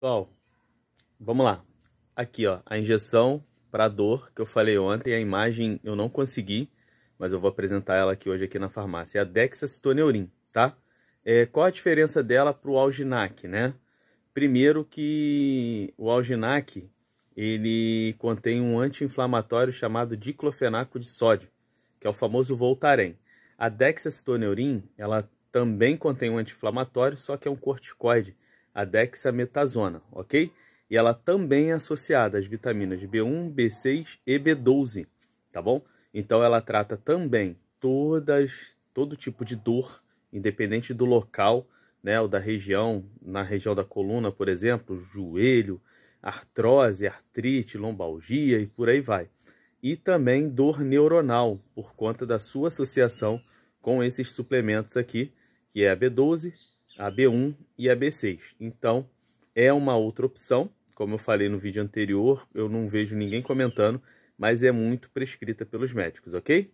Pessoal, vamos lá. Aqui, ó, a injeção para dor que eu falei ontem, a imagem eu não consegui, mas eu vou apresentar ela aqui hoje aqui na farmácia. É a Dexacitoneurin, tá? É, qual a diferença dela para o Alginac, né? Primeiro que o Alginac, ele contém um anti-inflamatório chamado diclofenaco de sódio, que é o famoso Voltaren. A Dexacitoneurin, ela também contém um anti-inflamatório, só que é um corticoide, a dexametasona, ok? E ela também é associada às vitaminas B1, B6 e B12, tá bom? Então ela trata também todas, todo tipo de dor, independente do local, né, ou da região, na região da coluna, por exemplo, joelho, artrose, artrite, lombalgia e por aí vai. E também dor neuronal, por conta da sua associação com esses suplementos aqui, que é a B12, a B1 e a B6. Então, é uma outra opção. Como eu falei no vídeo anterior, eu não vejo ninguém comentando, mas é muito prescrita pelos médicos, ok?